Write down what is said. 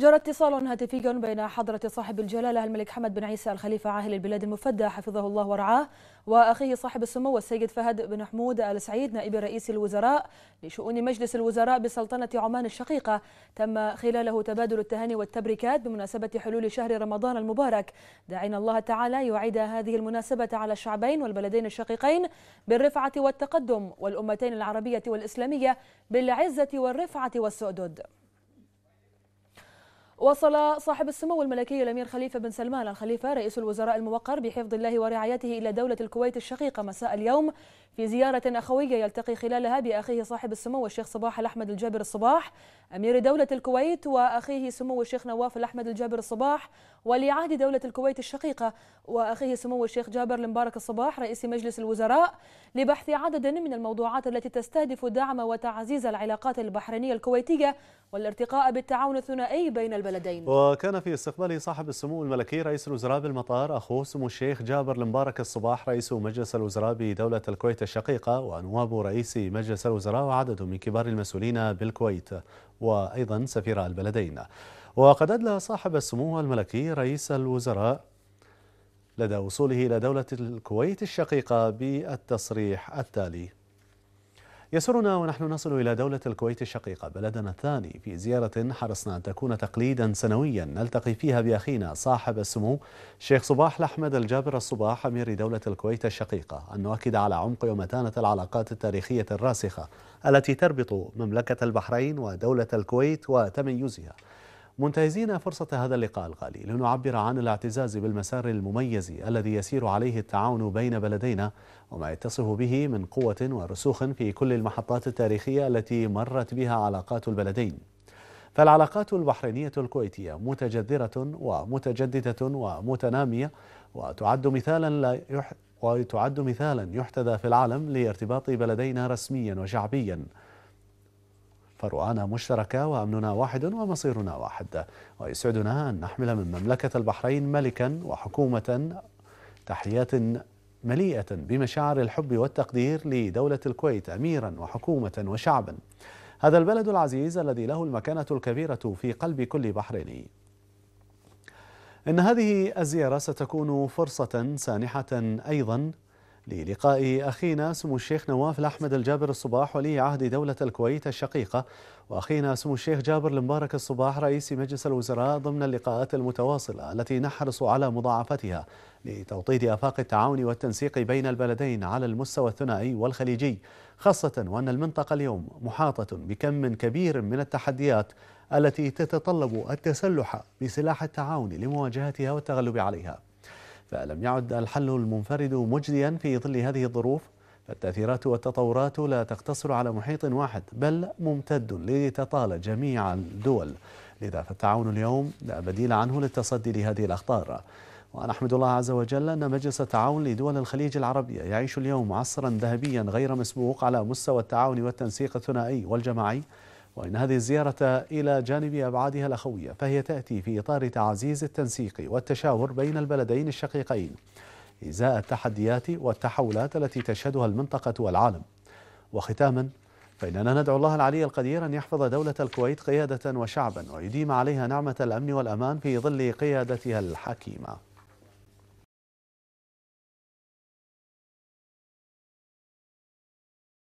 جرى اتصال هاتفي بين حضرة صاحب الجلالة الملك حمد بن عيسى الخليفة عاهل البلاد المفدى حفظه الله ورعاه وأخيه صاحب السمو السيد فهد بن حمود آل سعيد نائب رئيس الوزراء لشؤون مجلس الوزراء بسلطنة عمان الشقيقة تم خلاله تبادل التهاني والتبريكات بمناسبة حلول شهر رمضان المبارك داعين الله تعالى يعيد هذه المناسبة على الشعبين والبلدين الشقيقين بالرفعة والتقدم والأمتين العربية والإسلامية بالعزة والرفعة والسؤدد وصل صاحب السمو الملكي الامير خليفه بن سلمان الخليفه رئيس الوزراء الموقر بحفظ الله ورعايته الى دوله الكويت الشقيقه مساء اليوم في زيارة أخوية يلتقي خلالها بأخيه صاحب السمو الشيخ صباح الأحمد الجابر الصباح أمير دولة الكويت وأخيه سمو الشيخ نواف الأحمد الجابر الصباح ولي عهد دولة الكويت الشقيقة وأخيه سمو الشيخ جابر المبارك الصباح رئيس مجلس الوزراء لبحث عدد من الموضوعات التي تستهدف دعم وتعزيز العلاقات البحرينية الكويتية والارتقاء بالتعاون الثنائي بين البلدين وكان في استقبال صاحب السمو الملكي رئيس الوزراء بالمطار أخوه سمو الشيخ جابر المبارك الصباح رئيس مجلس الوزراء بدولة الكويت الشقيقة ونواب رئيس مجلس الوزراء وعدد من كبار المسؤولين بالكويت وأيضا سفير البلدين وقد أدلى صاحب السمو الملكي رئيس الوزراء لدى وصوله إلى دولة الكويت الشقيقة بالتصريح التالي يسرنا ونحن نصل إلى دولة الكويت الشقيقة بلدنا الثاني في زيارة حرصنا أن تكون تقليدا سنويا نلتقي فيها بأخينا صاحب السمو الشيخ صباح الأحمد الجابر الصباح أمير دولة الكويت الشقيقة أن نؤكد على عمق ومتانة العلاقات التاريخية الراسخة التي تربط مملكة البحرين ودولة الكويت وتميزها منتهزين فرصة هذا اللقاء الغالي لنعبر عن الاعتزاز بالمسار المميز الذي يسير عليه التعاون بين بلدينا وما يتصف به من قوة ورسوخ في كل المحطات التاريخية التي مرت بها علاقات البلدين فالعلاقات البحرينية الكويتية متجذرة ومتجددة ومتنامية وتعد مثالا لا يح... وتعد مثالا يحتذى في العالم لارتباط بلدينا رسميا وشعبيا فروعنا مشتركة وأمننا واحد ومصيرنا واحد ويسعدنا أن نحمل من مملكة البحرين ملكا وحكومة تحيات مليئة بمشاعر الحب والتقدير لدولة الكويت أميرا وحكومة وشعبا هذا البلد العزيز الذي له المكانة الكبيرة في قلب كل بحريني إن هذه الزيارة ستكون فرصة سانحة أيضا للقاء أخينا سمو الشيخ نواف الأحمد الجابر الصباح ولي عهد دولة الكويت الشقيقة وأخينا سمو الشيخ جابر المبارك الصباح رئيس مجلس الوزراء ضمن اللقاءات المتواصلة التي نحرص على مضاعفتها لتوطيد آفاق التعاون والتنسيق بين البلدين على المستوى الثنائي والخليجي خاصة وأن المنطقة اليوم محاطة بكم كبير من التحديات التي تتطلب التسلح بسلاح التعاون لمواجهتها والتغلب عليها فلم يعد الحل المنفرد مجديا في ظل هذه الظروف فالتأثيرات والتطورات لا تقتصر على محيط واحد بل ممتد لتطال جميع الدول لذا فالتعاون اليوم لا بديل عنه للتصدي لهذه الأخطار ونحمد الله عز وجل أن مجلس التعاون لدول الخليج العربية يعيش اليوم عصرا ذهبيا غير مسبوق على مستوى التعاون والتنسيق الثنائي والجماعي وإن هذه الزيارة إلى جانب أبعادها الأخوية فهي تأتي في إطار تعزيز التنسيق والتشاور بين البلدين الشقيقين إزاء التحديات والتحولات التي تشهدها المنطقة والعالم وختاما فإننا ندعو الله العلي القدير أن يحفظ دولة الكويت قيادة وشعبا ويديم عليها نعمة الأمن والأمان في ظل قيادتها الحكيمة